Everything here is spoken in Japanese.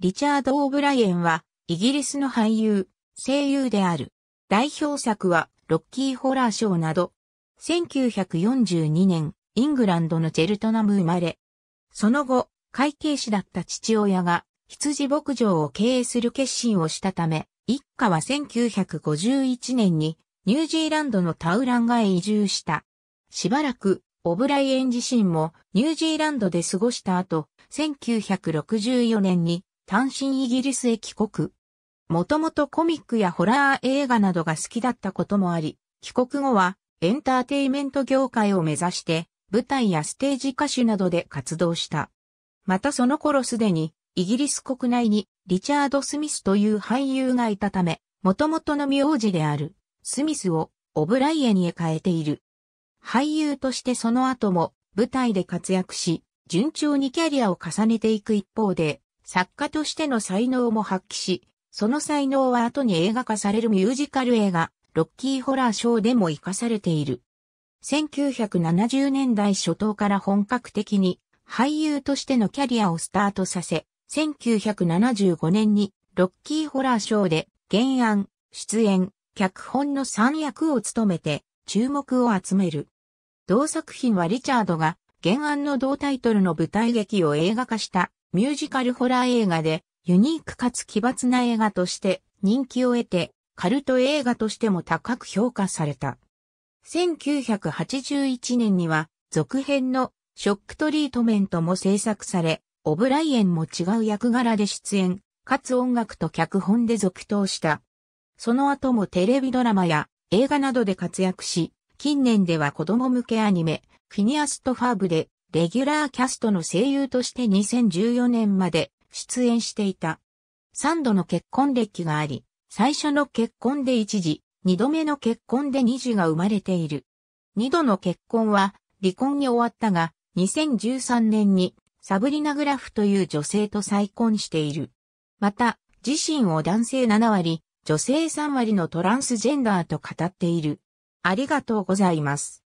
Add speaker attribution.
Speaker 1: リチャード・オブライエンは、イギリスの俳優、声優である。代表作は、ロッキーホラーショーなど、1942年、イングランドのチェルトナム生まれ。その後、会計士だった父親が、羊牧場を経営する決心をしたため、一家は1951年に、ニュージーランドのタウランガへ移住した。しばらく、オブライエン自身もニュージーランドで過ごした後、1964年に単身イギリスへ帰国。もともとコミックやホラー映画などが好きだったこともあり、帰国後はエンターテイメント業界を目指して舞台やステージ歌手などで活動した。またその頃すでにイギリス国内にリチャード・スミスという俳優がいたため、もともとの名字であるスミスをオブライエンへ変えている。俳優としてその後も舞台で活躍し、順調にキャリアを重ねていく一方で、作家としての才能も発揮し、その才能は後に映画化されるミュージカル映画、ロッキーホラーショーでも活かされている。1970年代初頭から本格的に俳優としてのキャリアをスタートさせ、1975年にロッキーホラーショーで原案、出演、脚本の3役を務めて注目を集める。同作品はリチャードが原案の同タイトルの舞台劇を映画化したミュージカルホラー映画で、ユニークかつ奇抜な映画として人気を得て、カルト映画としても高く評価された。1981年には、続編のショックトリートメントも制作され、オブライエンも違う役柄で出演、かつ音楽と脚本で続投した。その後もテレビドラマや映画などで活躍し、近年では子供向けアニメ、フィニアストファーブでレギュラーキャストの声優として2014年まで出演していた。3度の結婚歴があり、最初の結婚で1児、2度目の結婚で2児が生まれている。2度の結婚は離婚に終わったが、2013年にサブリナ・グラフという女性と再婚している。また、自身を男性7割、女性3割のトランスジェンダーと語っている。ありがとうございます。